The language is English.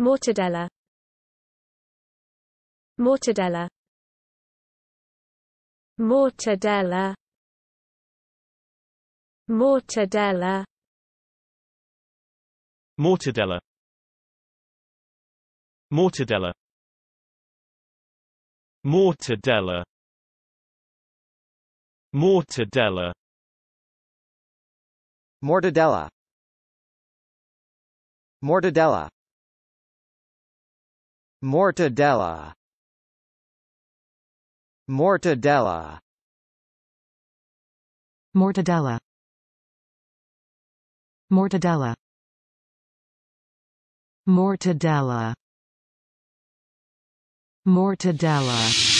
mortadella mortadella mortadella mortadella mortadella mortadella mortadella mortadella mortadella mortadella mortadella mortadella mortadella mortadella mortadella mortadella